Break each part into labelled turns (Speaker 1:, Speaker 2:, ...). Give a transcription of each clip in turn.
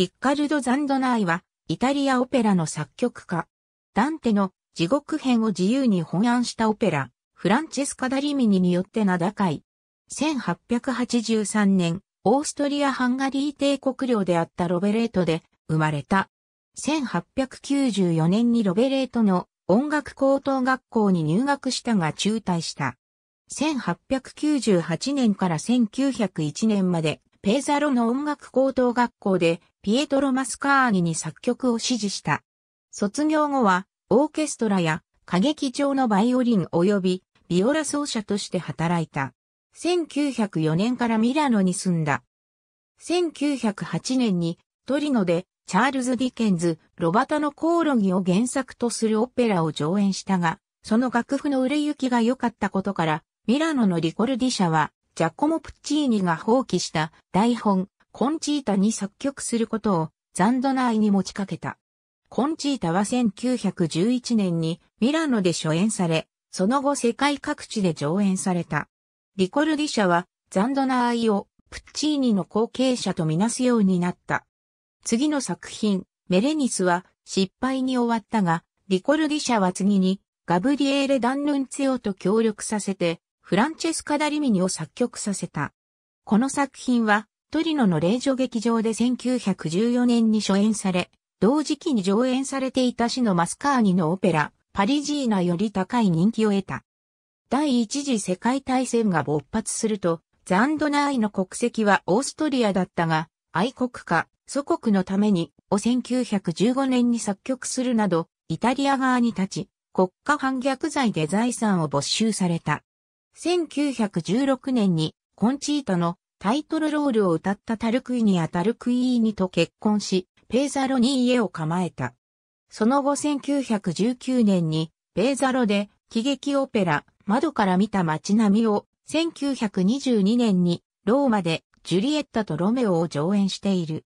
Speaker 1: リッカルド・ザンドナイは、イタリアオペラの作曲家。ダンテの地獄編を自由に翻案したオペラ、フランチェスカ・ダリミニによって名高い。1883年、オーストリア・ハンガリー帝国領であったロベレートで生まれた。1894年にロベレートの音楽高等学校に入学したが中退した。1898年から1901年までペーザロの音楽高等学校でピエトロ・マスカーニに作曲を指示した。卒業後はオーケストラや歌劇場のバイオリン及びビオラ奏者として働いた。1904年からミラノに住んだ。1908年にトリノでチャールズ・ディケンズ、ロバタのコオロギを原作とするオペラを上演したが、その楽譜の売れ行きが良かったことから、ミラノのリコルディ社はジャコモ・プッチーニが放棄した台本、コンチータに作曲することをザンドナイに持ちかけた。コンチータは1911年にミラノで初演され、その後世界各地で上演された。リコルディ社はザンドナイをプッチーニの後継者とみなすようになった。次の作品、メレニスは失敗に終わったが、リコルディ社は次にガブリエーレ・ダンヌンツヨオと協力させてフランチェスカ・ダリミニを作曲させた。この作品は、トリノの霊女劇場で1914年に初演され、同時期に上演されていた市のマスカーニのオペラ、パリジーナより高い人気を得た。第一次世界大戦が勃発すると、ザンドナーイの国籍はオーストリアだったが、愛国家、祖国のために、を1915年に作曲するなど、イタリア側に立ち、国家反逆罪で財産を没収された。1916年にコンチータのタイトルロールを歌ったタルクイニア・タルクイーニと結婚し、ペーザロに家を構えた。その後1919年にペーザロで喜劇オペラ窓から見た街並みを1922年にローマでジュリエッタとロメオを上演している。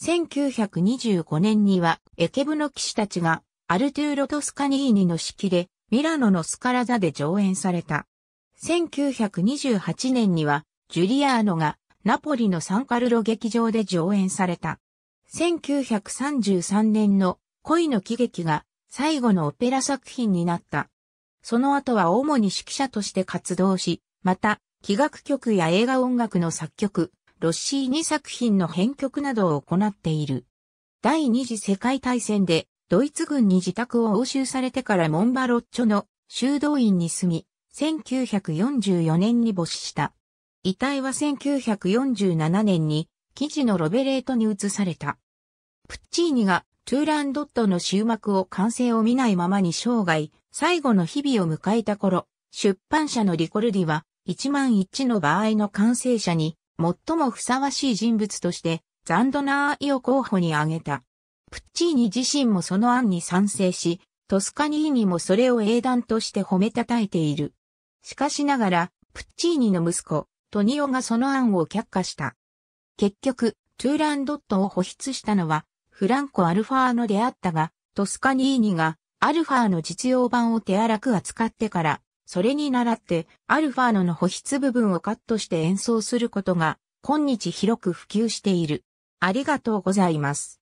Speaker 1: 1925年にはエケブの騎士たちがアルトゥーロ・トスカニーニの式でミラノのスカラ座で上演された。1928年には、ジュリアーノがナポリのサンカルロ劇場で上演された。1933年の恋の喜劇が最後のオペラ作品になった。その後は主に指揮者として活動し、また、器楽曲や映画音楽の作曲、ロッシーに作品の編曲などを行っている。第二次世界大戦でドイツ軍に自宅を押収されてからモンバロッチョの修道院に住み、1944年に没した。遺体は1947年に、記事のロベレートに移された。プッチーニがトゥーランドットの終幕を完成を見ないままに生涯、最後の日々を迎えた頃、出版社のリコルディは、一万一の場合の完成者に、最もふさわしい人物として、ザンドナーイを候補に挙げた。プッチーニ自身もその案に賛成し、トスカニーニもそれを英断として褒めたたえている。しかしながら、プッチーニの息子、トニオがその案を却下した。結局、トゥーランドットを保筆したのは、フランコ・アルファーノであったが、トスカニーニが、アルファーノ実用版を手荒く扱ってから、それに倣って、アルファーノの保筆部分をカットして演奏することが、今日広く普及している。ありがとうございます。